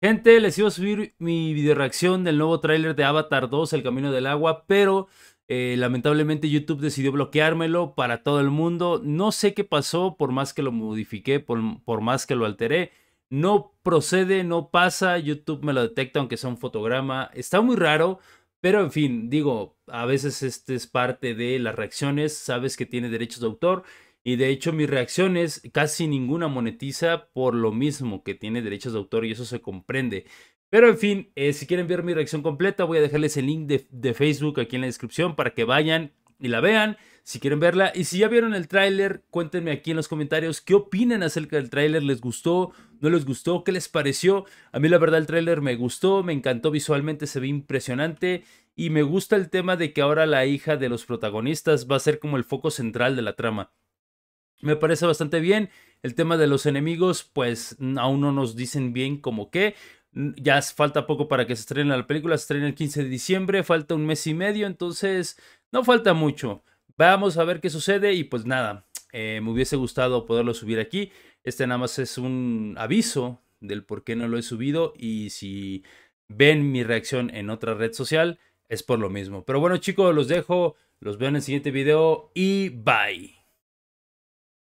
Gente, les iba a subir mi video reacción del nuevo tráiler de Avatar 2, El Camino del Agua, pero eh, lamentablemente YouTube decidió bloqueármelo para todo el mundo. No sé qué pasó, por más que lo modifiqué, por, por más que lo alteré. No procede, no pasa, YouTube me lo detecta aunque sea un fotograma. Está muy raro, pero en fin, digo, a veces este es parte de las reacciones, sabes que tiene derechos de autor y de hecho mis reacciones casi ninguna monetiza por lo mismo que tiene derechos de autor y eso se comprende. Pero en fin, eh, si quieren ver mi reacción completa voy a dejarles el link de, de Facebook aquí en la descripción para que vayan y la vean si quieren verla. Y si ya vieron el tráiler, cuéntenme aquí en los comentarios qué opinan acerca del tráiler. ¿Les gustó? ¿No les gustó? ¿Qué les pareció? A mí la verdad el tráiler me gustó, me encantó visualmente, se ve impresionante. Y me gusta el tema de que ahora la hija de los protagonistas va a ser como el foco central de la trama. Me parece bastante bien. El tema de los enemigos, pues aún no nos dicen bien como qué. Ya falta poco para que se estrene la película. Se estrena el 15 de diciembre. Falta un mes y medio. Entonces, no falta mucho. Vamos a ver qué sucede y pues nada, eh, me hubiese gustado poderlo subir aquí. Este nada más es un aviso del por qué no lo he subido y si ven mi reacción en otra red social es por lo mismo. Pero bueno chicos, los dejo, los veo en el siguiente video y bye.